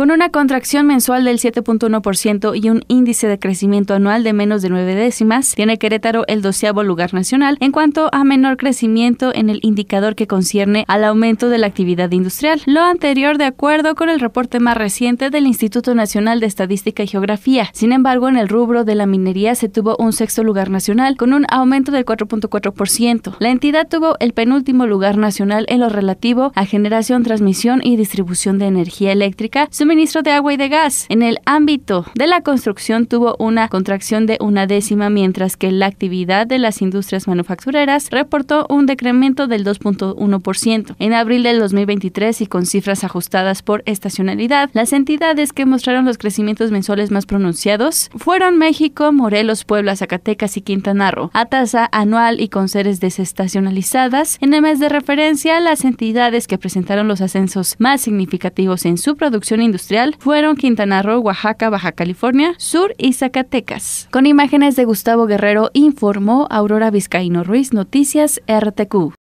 con una contracción mensual del 7.1% y un índice de crecimiento anual de menos de nueve décimas, tiene Querétaro el doceavo lugar nacional en cuanto a menor crecimiento en el indicador que concierne al aumento de la actividad industrial. Lo anterior de acuerdo con el reporte más reciente del Instituto Nacional de Estadística y Geografía. Sin embargo, en el rubro de la minería se tuvo un sexto lugar nacional con un aumento del 4.4%. La entidad tuvo el penúltimo lugar nacional en lo relativo a generación, transmisión y distribución de energía eléctrica, ministro de agua y de gas. En el ámbito de la construcción tuvo una contracción de una décima, mientras que la actividad de las industrias manufactureras reportó un decremento del 2.1%. En abril del 2023 y con cifras ajustadas por estacionalidad, las entidades que mostraron los crecimientos mensuales más pronunciados fueron México, Morelos, Puebla, Zacatecas y Quintana Roo. A tasa anual y con seres desestacionalizadas, en el mes de referencia, las entidades que presentaron los ascensos más significativos en su producción industrial fueron Quintana Roo, Oaxaca, Baja California, Sur y Zacatecas. Con imágenes de Gustavo Guerrero informó Aurora Vizcaíno Ruiz, Noticias RTQ.